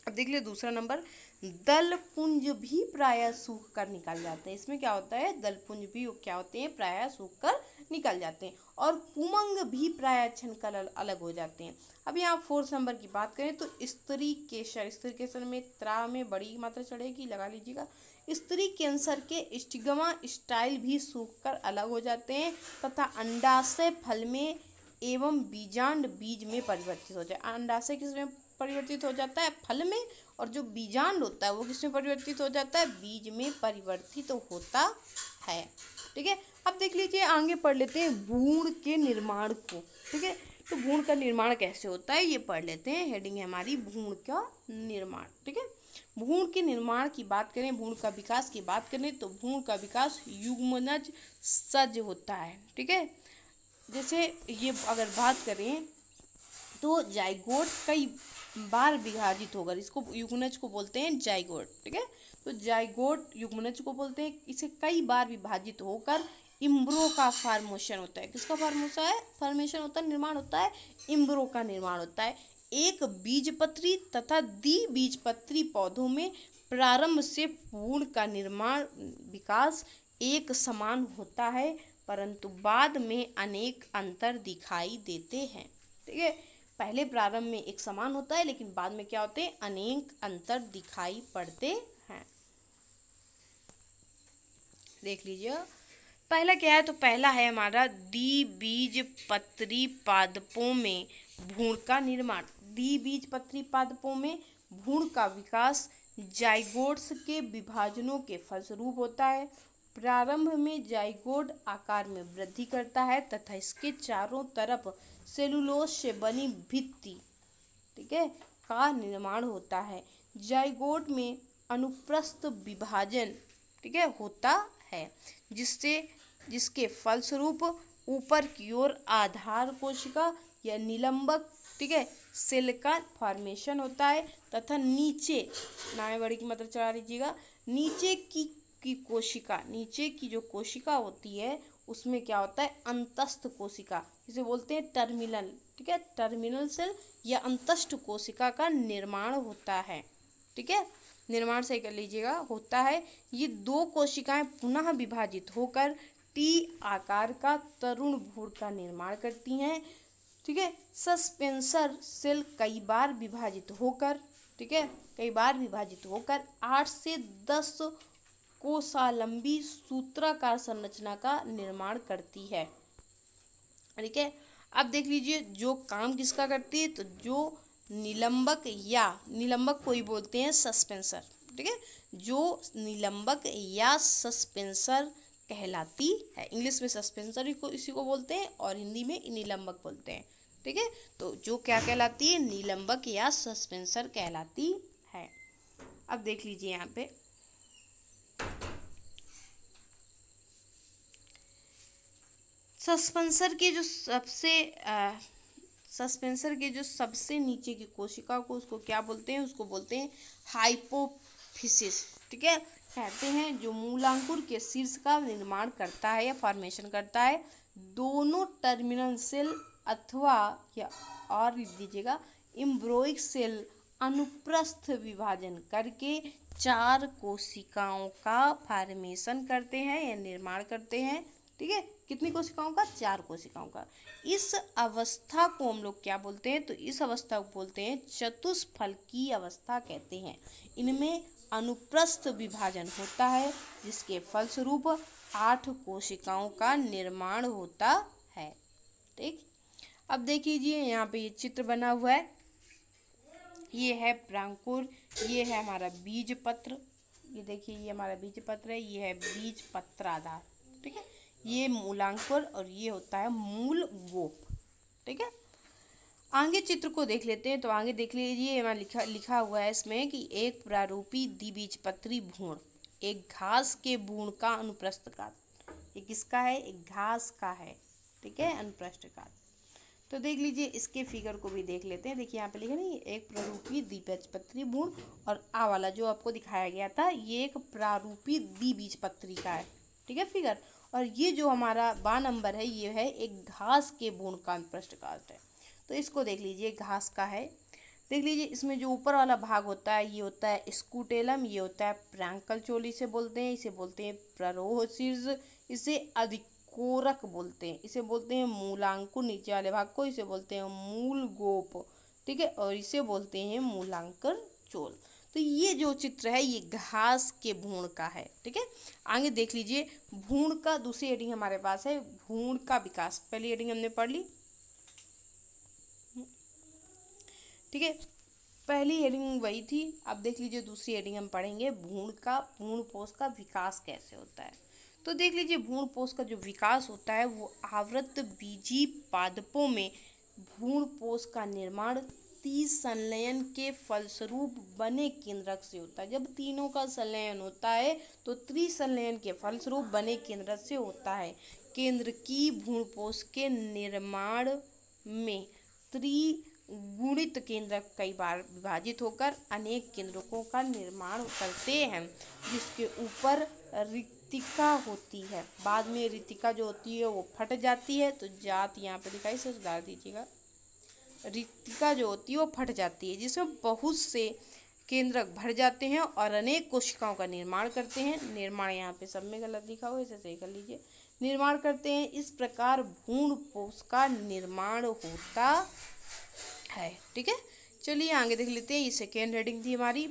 अब देख लीजिए दूसरा नंबर दलपुंज भी प्राय सूख कर निकल जाते हैं इसमें क्या होता है दलपुंज भी क्या होते हैं प्राय सूख कर निकल जाते हैं और कुमंग भी प्राय छन कर अलग हो जाते हैं अब यहाँ फोर्थ नंबर की बात करें तो स्त्री केसर स्त्री केसर में त्रा में बड़ी मात्रा चढ़ेगी लगा लीजिएगा स्त्री कैंसर के स्टिगमा स्टाइल भी सूख कर अलग हो जाते हैं तथा अंडाशय फल में एवं बीजांड बीज में परिवर्तित हो जाए अंडाशय किस में परिवर्तित हो जाता है फल में और जो बीजांड होता है वो किसमें परिवर्तित हो जाता है बीज में परिवर्तित तो होता है ठीक है अब देख लीजिए आगे पढ़ लेते हैं भूण के निर्माण को ठीक है तो भूण का निर्माण कैसे होता है ये पढ़ लेते हैं हेडिंग है हमारी भूण का निर्माण ठीक है भूण के निर्माण की बात करें भूण का विकास की बात करें तो भूण का विकास युग्मनज सज होता है ठीक है जैसे ये अगर बात करें तो जायगोट कई बाल विभाजित होकर इसको युग्मनज को बोलते हैं जायगोट ठीक है तो जायगोट युग्मनज को बोलते हैं इसे कई बार विभाजित होकर इम्ब्रो का फॉर्मोशन होता है किसका फॉर्मोशन है फॉर्मेशन होता है निर्माण होता है इम्ब्रो का निर्माण होता है एक बीजपत्री तथा द्वि बीजपत्री पौधों में प्रारंभ से पूर्ण का निर्माण विकास एक समान होता है परंतु बाद में अनेक अंतर दिखाई देते हैं ठीक है पहले प्रारंभ में एक समान होता है लेकिन बाद में क्या होते हैं अनेक अंतर दिखाई पड़ते हैं देख लीजिए पहला क्या है तो पहला है हमारा दी बीज पत्री पादपों में भूण का निर्माण दी बीज पत्री पादपों में भूण का विकास जाइगोड्स के विभाजनों के फलस्वरूप होता है प्रारंभ में जाइगोड आकार में वृद्धि करता है तथा इसके चारों तरफ सेलुलोज से बनी भित्ति ठीक है का निर्माण होता है जाइगोट में अनुप्रस्थ विभाजन ठीक है होता है जिससे जिसके फलस्वरूप ऊपर की ओर आधार कोशिका या निलंबक ठीक है सेल का फॉर्मेशन होता है तथा नीचे नामे बड़ी की मतलब चला लीजिएगा नीचे की की कोशिका नीचे की जो कोशिका होती है उसमें क्या होता है अंतस्थ कोशिका इसे बोलते हैं टर्मिनल ठीक है टर्मिनल सेल या अंतस्थ कोशिका का निर्माण होता है ठीक है निर्माण से कर लीजिएगा होता है ये दो कोशिकाएं पुनः विभाजित होकर टी आकार का तरुण भूर का निर्माण करती हैं ठीक है सस्पेंसर सेल कई बार विभाजित होकर ठीक है कई बार विभाजित होकर आठ से दस कोशालंबी सूत्राकार संरचना का निर्माण करती है ठीक है अब देख लीजिए जो काम किसका करती है तो जो निलंबक या निलंबक कोई बोलते हैं सस्पेंसर ठीक है जो निलंबक या सस्पेंसर कहलाती है इंग्लिश में सस्पेंसर को इसी को बोलते हैं और हिंदी में निलंबक बोलते हैं ठीक है तो जो क्या कहलाती है निलंबक या सस्पेंसर कहलाती है अब देख लीजिए यहाँ पे सस्पेंसर के जो सबसे सस्पेंसर के जो सबसे नीचे की कोशिका को उसको क्या बोलते हैं उसको बोलते हैं हाइपोफिसिस ठीक है कहते हैं जो मूलांकुर के शीर्ष का निर्माण करता है या फॉर्मेशन करता है दोनों टर्मिनल सेल अथवा या और लिख दीजिएगा इम्ब्रोइक सेल अनुप्रस्थ विभाजन करके चार कोशिकाओं का फॉर्मेशन करते हैं या निर्माण करते हैं ठीक है कितनी कोशिकाओं का चार कोशिकाओं का इस अवस्था को हम लोग क्या बोलते हैं तो इस अवस्था को बोलते हैं चतुष्फल की अवस्था कहते हैं इनमें अनुप्रस्थ विभाजन होता है जिसके फलस्वरूप आठ कोशिकाओं का निर्माण होता है ठीक अब देख लीजिए यहाँ पे ये चित्र बना हुआ है ये है प्रांकुर ये है हमारा बीज पत्र ये देखिए ये हमारा बीज पत्र है ये है बीज पत्राधार ठीक है ये मूलांकुर और ये होता है मूल गोप ठीक है आगे चित्र को देख लेते हैं तो आगे देख लीजिए लिखा लिखा हुआ है इसमें कि एक प्रारूपी पत्री भूण एक घास के भूण का अनुप्रस्थ काट ये किसका है एक घास का है ठीक है अनुप्रस्थ काट तो देख लीजिए इसके फिगर को भी देख लेते हैं देखिए यहाँ पे लिखा नहीं एक प्रारूपी पत्री भ्रूण और आ वाला जो आपको दिखाया गया था ये एक प्रारूपी पत्री का है ठीक है फिगर और ये जो हमारा बा नंबर है ये है एक घास के भ्रूण का पृष्ठ काट है तो इसको देख लीजिए घास का है देख लीजिए इसमें जो ऊपर वाला भाग होता है ये होता है स्कूटेलम ये होता है प्रैंकल चोली से बोलते हैं इसे बोलते हैं प्ररोह इसे अधिक कोरक बोलते हैं इसे बोलते हैं मूलांकु नीचे वाले भाग को इसे बोलते हैं मूल गोप ठीक है और इसे बोलते हैं मूलांकर चोल तो ये जो चित्र है ये घास के भूण का है ठीक है आगे देख लीजिए भूण का दूसरी हेडिंग हमारे पास है भूण का विकास पहली हेडिंग हमने पढ़ ली ठीक है पहली हेडिंग वही थी अब देख लीजिए दूसरी हेडिंग हम पढ़ेंगे भूण का भूण पोष का विकास कैसे होता है तो देख लीजिए भ्रूण पोष का जो विकास होता है वो आवृत बीजी पादपों में भ्रूण पोष का निर्माण तीस संलयन के फलस्वरूप बने केंद्रक से होता है जब तीनों का संलयन होता है तो त्रिसंलयन के फलस्वरूप बने केंद्र से होता है केंद्र की पोष के निर्माण में त्रिगुणित केंद्रक कई बार विभाजित होकर अनेक केंद्रकों का निर्माण करते हैं जिसके ऊपर रिक रितिका होती है बाद में ऋतिका जो होती है वो फट जाती है तो जात यहाँ पे दिखाई से सुधार दीजिएगा ऋतिका जो होती है वो फट जाती है जिसमें बहुत से केंद्रक भर जाते हैं और अनेक कोशिकाओं का निर्माण करते हैं निर्माण यहाँ पे सब में गलत दिखा हो इसे सही कर लीजिए निर्माण करते हैं इस प्रकार भूण पोष का निर्माण होता है ठीक है चलिए आगे देख लेते हैं ये सेकेंड हेडिंग थी हमारी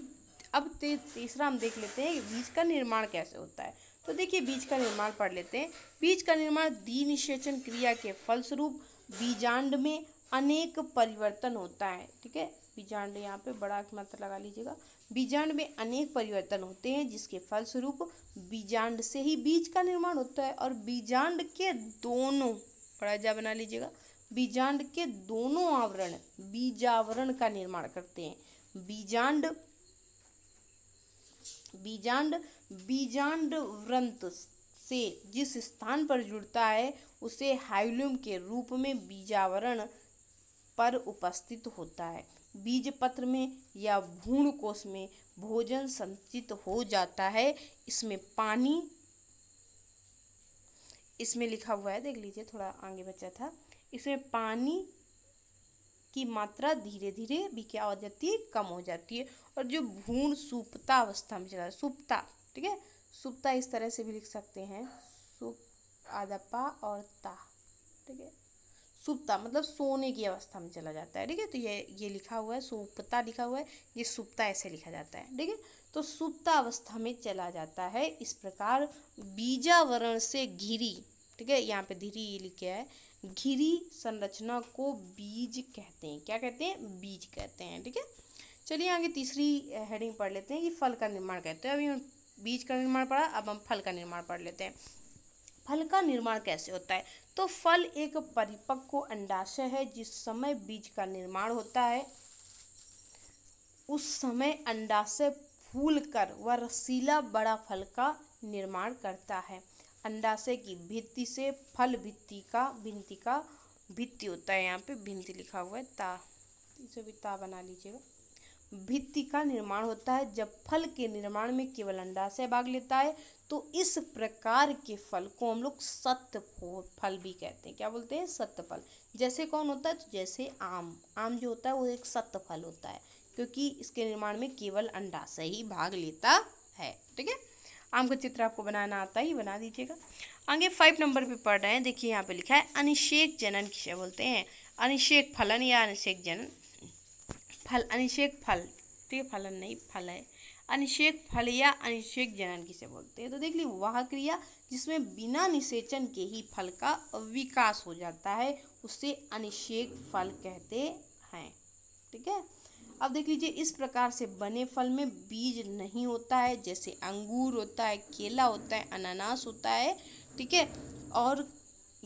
अब तीसरा हम देख लेते हैं बीज का निर्माण कैसे होता है तो देखिए बीज का निर्माण पढ़ लेते हैं बीज का निर्माण दी निषेचन क्रिया के फलस्वरूप बीजांड में अनेक परिवर्तन होता है ठीक है बीजांड यहाँ पे बड़ा मात्रा लगा लीजिएगा बीजांड में अनेक परिवर्तन होते हैं जिसके फलस्वरूप बीजांड से ही बीज का निर्माण होता है और बीजांड के दोनों बड़ा जा बना लीजिएगा बीजांड के दोनों आवरण बीजावरण का निर्माण करते हैं बीजांड बीजांड बीजांड व्रंत से जिस स्थान पर जुड़ता है उसे हाइलुम के रूप में बीजावरण पर उपस्थित होता है बीज पत्र में या भूण कोश में भोजन संचित हो जाता है इसमें पानी इसमें लिखा हुआ है देख लीजिए थोड़ा आगे बचा था इसमें पानी की मात्रा धीरे धीरे भी क्या हो जाती है कम हो जाती है और जो भूण सुप्ता अवस्था में चला सुप्ता ठीक है सुप्ता इस तरह से भी लिख सकते हैं सुप आदपा और ता ठीक है सुप्ता मतलब सोने की अवस्था में चला जाता है ठीक है तो ये ये लिखा हुआ है सुप्ता लिखा हुआ है ये सुप्ता ऐसे लिखा जाता है ठीक है तो सुप्ता अवस्था में चला जाता है इस प्रकार बीजावरण से घिरी ठीक है यहाँ पे धीरी ये लिखे है घिरी संरचना को बीज कहते हैं क्या कहते हैं बीज कहते हैं ठीक है चलिए आगे तीसरी हेडिंग पढ़ लेते हैं कि फल का निर्माण कहते हैं अभी बीज का निर्माण पड़ा अब हम फल का निर्माण पढ़ लेते हैं फल का निर्माण कैसे होता है तो फल एक परिपक्व अंडाशय है जिस समय बीज का निर्माण होता है उस समय अंडाशय फूल कर व रसीला बड़ा फल का निर्माण करता है अंडाशय की भित्ति से फल भित्ति का भिंति का भित्ति होता है यहाँ पे भिंति लिखा हुआ है ता इसे भी ता बना लीजिएगा भित्ति का निर्माण होता है जब फल के निर्माण में केवल अंडाशय भाग लेता है तो इस प्रकार के फल को हम लोग सत्य फल भी कहते हैं क्या बोलते हैं सत्य फल जैसे कौन होता है तो जैसे आम आम जो होता है वो एक सत्य फल होता है क्योंकि इसके निर्माण में केवल अंडाशय ही भाग लेता है ठीक है आम का चित्र आपको बनाना आता है बना दीजिएगा आगे फाइव नंबर पे पढ़ रहे हैं देखिए यहाँ पे लिखा है अनिषेक जनन किसे बोलते हैं अनिषेक फलन या अनिषेक जनन फल अनिषेक फल ठीक तो है फलन नहीं फल है अनिषेक फल या अनिषेक जनन किसे बोलते हैं तो देख लीजिए वह क्रिया जिसमें बिना निषेचन के ही फल का विकास हो जाता है उसे अनिषेक फल कहते हैं ठीक है अब देख लीजिए इस प्रकार से बने फल में बीज नहीं होता है जैसे अंगूर होता है केला होता है अनानास होता है ठीक है और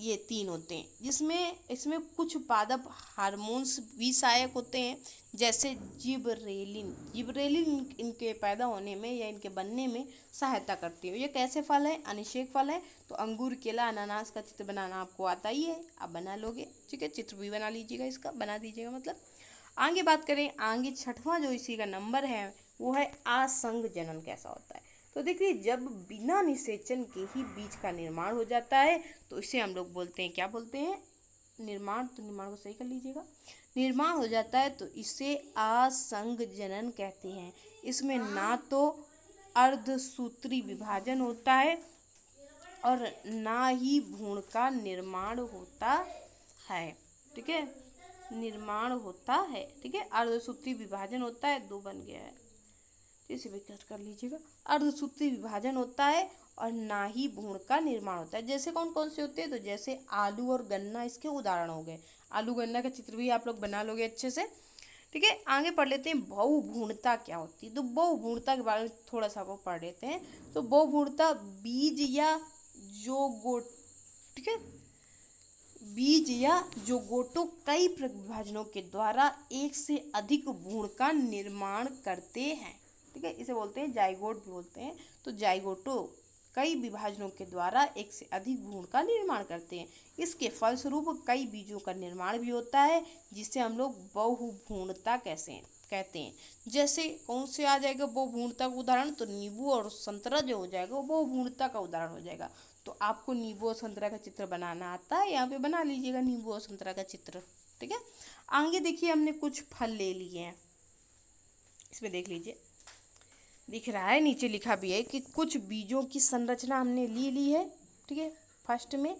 ये तीन होते हैं जिसमें इसमें कुछ पादप हार्मोन्स भी सहायक होते हैं जैसे जिबरेलिन जिबरेलिन इनके पैदा होने में या इनके बनने में सहायता करती है ये कैसे फल है अनिषेक फल है तो अंगूर केला अनानास का चित्र बनाना आपको आता ही है आप बना लोगे ठीक है चित्र भी बना लीजिएगा इसका बना दीजिएगा मतलब आगे बात करें आगे छठवां जो इसी का नंबर है वो है आसंग जनन कैसा होता है तो देखिए जब बिना निषेचन के ही बीज का निर्माण हो जाता है तो इसे हम लोग बोलते हैं क्या बोलते हैं निर्माण तो निर्माण को सही कर लीजिएगा निर्माण हो जाता है तो इसे असंग जनन कहते हैं इसमें ना तो अर्धसूत्री विभाजन होता है और ना ही भूण का निर्माण होता है ठीक है निर्माण होता है ठीक है अर्धसूत्री विभाजन होता है दो बन गया है इसे विकट कर लीजिएगा अर्धसूत्री विभाजन होता है और ना ही भूण का निर्माण होता है जैसे कौन कौन से होते हैं तो जैसे आलू और गन्ना इसके उदाहरण हो गए आलू गन्ना का चित्र भी आप लोग बना लोगे अच्छे से ठीक है आगे पढ़ लेते हैं बहुभूणता क्या होती है तो बहुभूणता के बारे में थोड़ा सा वो पढ़ लेते हैं तो बहुभूणता बीज या जो ठीक है बीज या जोगोटो कई विभाजनों के द्वारा एक से अधिक भूण का निर्माण करते हैं ठीक है इसे बोलते हैं जाइगोट भी बोलते हैं तो जाइगोटो कई विभाजनों के द्वारा एक से अधिक भ्रूण का निर्माण करते हैं इसके फलस्वरूप कई बीजों का निर्माण भी होता है जिसे हम लोग बहुभ्रूणता कैसे हैं कहते हैं जैसे कौन से आ जाएगा बहुभूणता का उदाहरण तो नींबू और संतरा जो हो जाएगा वो बहुभूणता का उदाहरण हो जाएगा तो आपको नींबू और संतरा का चित्र बनाना आता है यहाँ पे बना लीजिएगा नींबू और संतरा का चित्र ठीक है आगे देखिए हमने कुछ फल ले लिए हैं इसमें देख लीजिए दिख रहा है नीचे लिखा भी है कि कुछ बीजों की संरचना हमने ली ली है ठीक है फर्स्ट में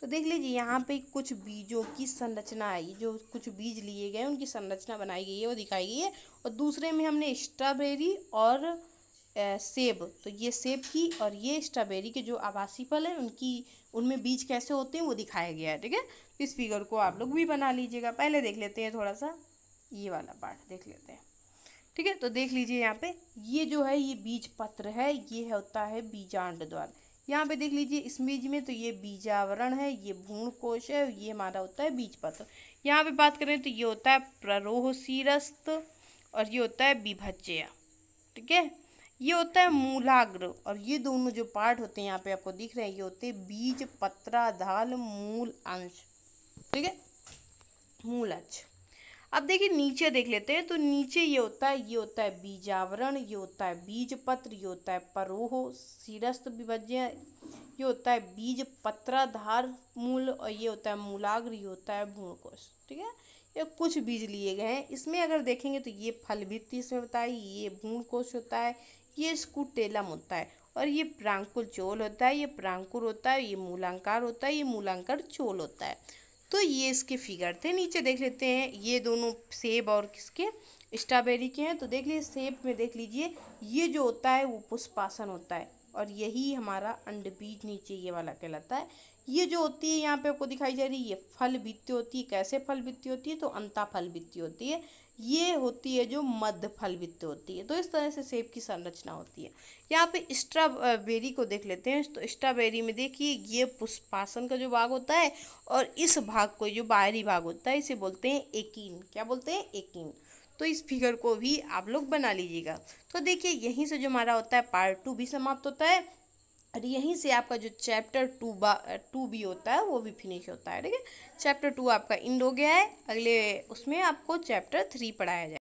तो देख लीजिए यहाँ पे कुछ बीजों की संरचना आई जो कुछ बीज लिए गए उनकी संरचना बनाई गई है वो दिखाई गई है और दूसरे में हमने स्ट्रॉबेरी और सेब तो ये सेब की और ये स्ट्रॉबेरी के जो आवासी फल हैं उनकी उनमें बीज कैसे होते हैं वो दिखाया गया है ठीक है इस फिगर को आप लोग भी बना लीजिएगा पहले देख लेते हैं थोड़ा सा ये वाला पार्ट देख लेते हैं ठीक है तो देख लीजिए यहाँ पे ये जो है ये बीज पत्र है ये होता है बीजांड द्वार यहाँ पे देख लीजिए इस बीज में तो ये बीजावरण है ये भूण कोश है ये हमारा होता है बीज पत्र यहाँ पे बात करें तो ये होता है प्ररोह सीरस्त और ये होता है विभज्य ठीक है ये होता है मूलाग्र और ये दोनों जो पार्ट होते हैं यहाँ पे आपको दिख रहे हैं ये होते हैं बीज पत्राधाल मूल अंश ठीक है मूल अंश अब देखिए नीचे देख लेते हैं तो नीचे ये होता है ये होता है बीजावरण ये होता है बीज पत्र ये होता है परोह सिरस्त विभज्य ये होता है बीज पत्राधार मूल और ये होता है मूलाग्र ये होता है भूणकोश ठीक है ये कुछ बीज लिए गए हैं इसमें अगर देखेंगे तो ये फल भित्ति इसमें है ये भूणकोश होता है ये स्कूटेलम होता है और ये प्रांकुल चोल होता है ये प्रांकुर होता है ये मूलांकार होता है ये मूलांकर चोल होता है तो ये इसके फिगर थे नीचे देख लेते हैं ये दोनों सेब और किसके स्ट्रॉबेरी के हैं तो देख लीजिए सेब में देख लीजिए ये जो होता है वो पुष्पासन होता है और यही हमारा अंडबीज नीचे ये वाला कहलाता है ये जो होती है यहाँ पे आपको दिखाई जा रही है ये फल बीतती होती है कैसे फल बीतती होती है तो अंता फल बीतती होती है ये होती है जो मध्य फल वित्त होती है तो इस तरह से सेब की संरचना होती है यहाँ पे स्ट्राबेरी को देख लेते हैं तो स्ट्राबेरी में देखिए ये पुष्पासन का जो भाग होता है और इस भाग को जो बाहरी भाग होता है इसे बोलते हैं एकीन क्या बोलते हैं एकीन तो इस फिगर को भी आप लोग बना लीजिएगा तो देखिए यहीं से जो हमारा होता है पार्ट टू भी समाप्त होता है और यहीं से आपका जो चैप्टर टू बा टू भी होता है वो भी फिनिश होता है ठीक है चैप्टर टू आपका इंड हो गया है अगले उसमें आपको चैप्टर थ्री पढ़ाया जाए